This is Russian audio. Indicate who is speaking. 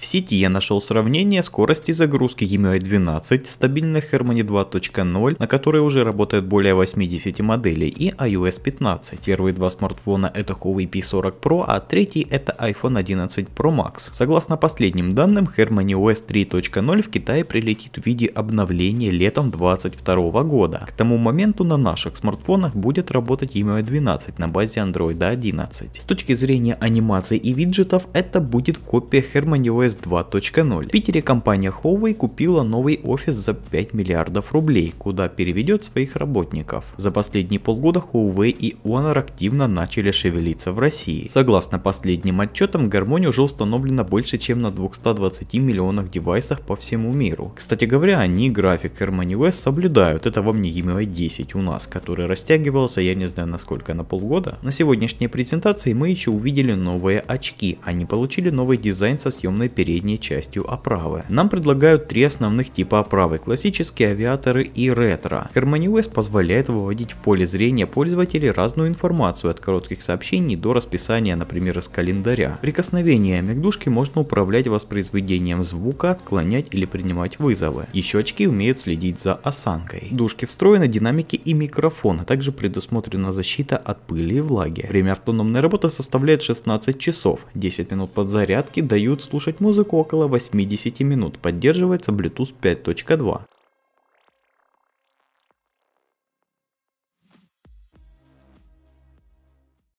Speaker 1: В сети я нашел сравнение скорости загрузки EMUI 12, стабильных Harmony 2.0, на которой уже работают более 80 моделей, и iOS 15. Первые два смартфона это Huawei P40 Pro, а третий это iPhone 11 Pro Max. Согласно последним данным, Harmony OS 3.0 в Китае прилетит в виде обновления летом 2022 года. К тому моменту на наших смартфонах будет работать EMUI 12 на базе Android 11. С точки зрения анимации и виджетов, это будет копия Harmony OS iOS 2.0. В Питере компания Huawei купила новый офис за 5 миллиардов рублей, куда переведет своих работников. За последние полгода Huawei и Honor активно начали шевелиться в России. Согласно последним отчетам, гармония уже установлена больше, чем на 220 миллионах девайсах по всему миру. Кстати говоря, они график Harmony OS соблюдают, это во мне EMUI 10 у нас, который растягивался, я не знаю насколько, на полгода. На сегодняшней презентации мы еще увидели новые очки, они получили новый дизайн со съемной передней частью оправы. Нам предлагают три основных типа оправы – классические, авиаторы и ретро. HarmonyOS позволяет выводить в поле зрения пользователей разную информацию от коротких сообщений до расписания, например, из календаря. Прикосновение к дужке можно управлять воспроизведением звука, отклонять или принимать вызовы. Еще очки умеют следить за осанкой. В дужке встроены динамики и микрофон, а также предусмотрена защита от пыли и влаги. Время автономной работы составляет 16 часов, 10 минут подзарядки дают слушать музыку музыку около 80 минут, поддерживается Bluetooth 5.2.